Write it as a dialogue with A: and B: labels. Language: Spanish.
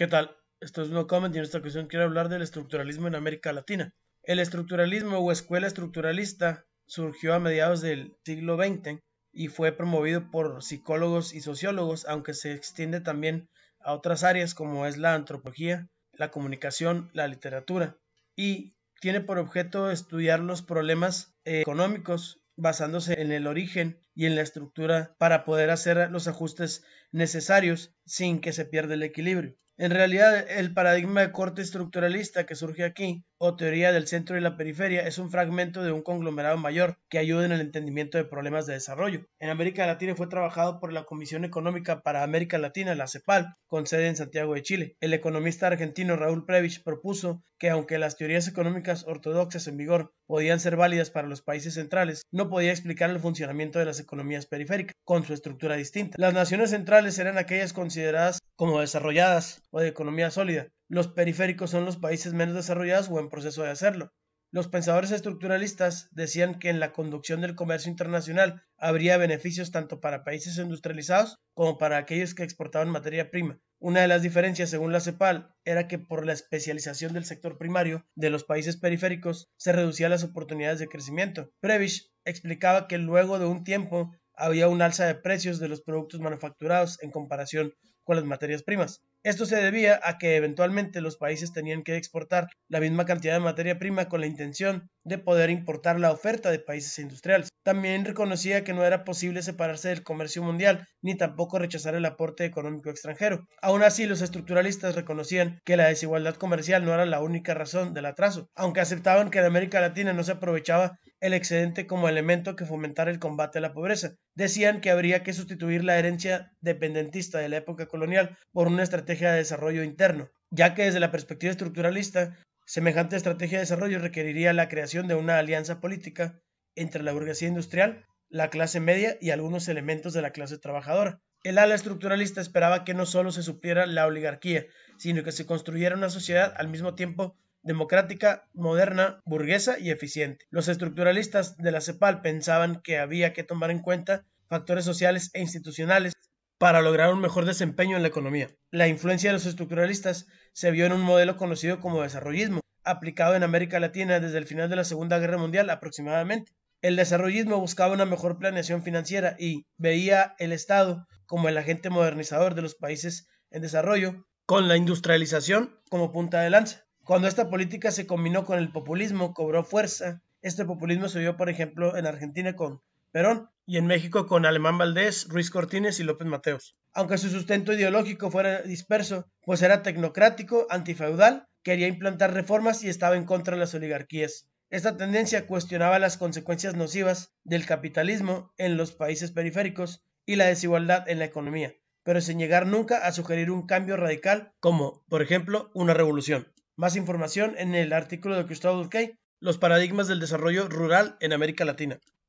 A: ¿Qué tal? Esto es No Comment y en esta ocasión quiero hablar del estructuralismo en América Latina. El estructuralismo o escuela estructuralista surgió a mediados del siglo XX y fue promovido por psicólogos y sociólogos, aunque se extiende también a otras áreas como es la antropología, la comunicación, la literatura, y tiene por objeto estudiar los problemas eh, económicos basándose en el origen y en la estructura para poder hacer los ajustes necesarios sin que se pierda el equilibrio. En realidad, el paradigma de corte estructuralista que surge aquí, o teoría del centro y la periferia, es un fragmento de un conglomerado mayor que ayuda en el entendimiento de problemas de desarrollo. En América Latina fue trabajado por la Comisión Económica para América Latina, la CEPAL, con sede en Santiago de Chile. El economista argentino Raúl Previch propuso que aunque las teorías económicas ortodoxas en vigor podían ser válidas para los países centrales, no podía explicar el funcionamiento de las economías periféricas, con su estructura distinta. Las naciones centrales eran aquellas consideradas como desarrolladas o de economía sólida. Los periféricos son los países menos desarrollados o en proceso de hacerlo. Los pensadores estructuralistas decían que en la conducción del comercio internacional habría beneficios tanto para países industrializados como para aquellos que exportaban materia prima. Una de las diferencias, según la CEPAL, era que por la especialización del sector primario de los países periféricos se reducían las oportunidades de crecimiento. Prebisch explicaba que luego de un tiempo había un alza de precios de los productos manufacturados en comparación con las materias primas. Esto se debía a que eventualmente los países tenían que exportar la misma cantidad de materia prima con la intención de poder importar la oferta de países industriales. También reconocía que no era posible separarse del comercio mundial ni tampoco rechazar el aporte económico extranjero. Aún así, los estructuralistas reconocían que la desigualdad comercial no era la única razón del atraso, aunque aceptaban que en América Latina no se aprovechaba el excedente como elemento que fomentara el combate a la pobreza. Decían que habría que sustituir la herencia dependentista de la época colonial por una estrategia de desarrollo interno, ya que desde la perspectiva estructuralista, semejante estrategia de desarrollo requeriría la creación de una alianza política entre la burguesía industrial, la clase media y algunos elementos de la clase trabajadora. El ala estructuralista esperaba que no solo se supiera la oligarquía, sino que se construyera una sociedad al mismo tiempo democrática, moderna, burguesa y eficiente. Los estructuralistas de la CEPAL pensaban que había que tomar en cuenta factores sociales e institucionales para lograr un mejor desempeño en la economía. La influencia de los estructuralistas se vio en un modelo conocido como desarrollismo, aplicado en América Latina desde el final de la Segunda Guerra Mundial aproximadamente. El desarrollismo buscaba una mejor planeación financiera y veía el Estado como el agente modernizador de los países en desarrollo, con la industrialización como punta de lanza. Cuando esta política se combinó con el populismo, cobró fuerza. Este populismo se vio, por ejemplo, en Argentina con Perón, y en México con Alemán Valdés, Ruiz Cortines y López Mateos. Aunque su sustento ideológico fuera disperso, pues era tecnocrático, antifeudal, quería implantar reformas y estaba en contra de las oligarquías. Esta tendencia cuestionaba las consecuencias nocivas del capitalismo en los países periféricos y la desigualdad en la economía, pero sin llegar nunca a sugerir un cambio radical como, por ejemplo, una revolución. Más información en el artículo de Cristóbal Key, Los paradigmas del desarrollo rural en América Latina.